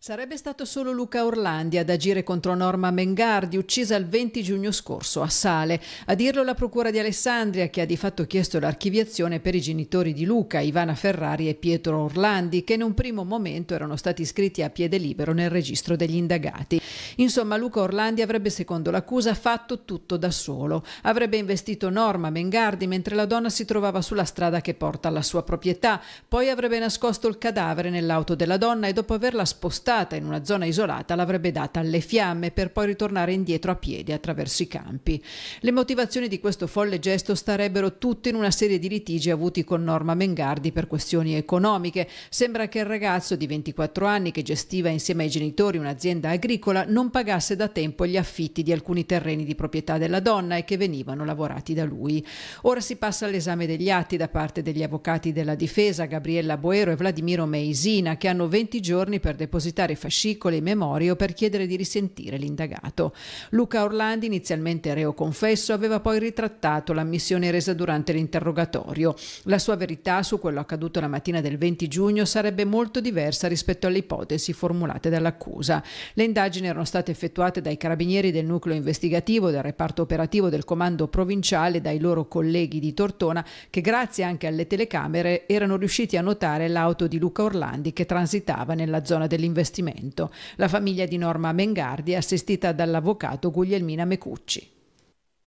Sarebbe stato solo Luca Orlandi ad agire contro Norma Mengardi, uccisa il 20 giugno scorso a Sale. A dirlo la Procura di Alessandria, che ha di fatto chiesto l'archiviazione per i genitori di Luca, Ivana Ferrari e Pietro Orlandi, che in un primo momento erano stati iscritti a piede libero nel registro degli indagati. Insomma, Luca Orlandi avrebbe, secondo l'accusa, fatto tutto da solo. Avrebbe investito Norma Mengardi mentre la donna si trovava sulla strada che porta alla sua proprietà. Poi avrebbe nascosto il cadavere nell'auto della donna e dopo averla spostata in una zona isolata l'avrebbe data alle fiamme per poi ritornare indietro a piedi attraverso i campi. Le motivazioni di questo folle gesto starebbero tutte in una serie di litigi avuti con Norma Mengardi per questioni economiche. Sembra che il ragazzo di 24 anni che gestiva insieme ai genitori un'azienda agricola non non pagasse da tempo gli affitti di alcuni terreni di proprietà della donna e che venivano lavorati da lui. Ora si passa all'esame degli atti da parte degli avvocati della difesa Gabriella Boero e Vladimiro Meisina che hanno 20 giorni per depositare fascicoli e memorie o per chiedere di risentire l'indagato. Luca Orlandi, inizialmente reo confesso, aveva poi ritrattato l'ammissione resa durante l'interrogatorio. La sua verità su quello accaduto la mattina del 20 giugno sarebbe molto diversa rispetto alle ipotesi formulate dall'accusa. Le indagini erano state effettuate dai carabinieri del nucleo investigativo, del reparto operativo del comando provinciale, dai loro colleghi di Tortona, che grazie anche alle telecamere erano riusciti a notare l'auto di Luca Orlandi che transitava nella zona dell'investimento. La famiglia di Norma Mengardi è assistita dall'avvocato Guglielmina Mecucci.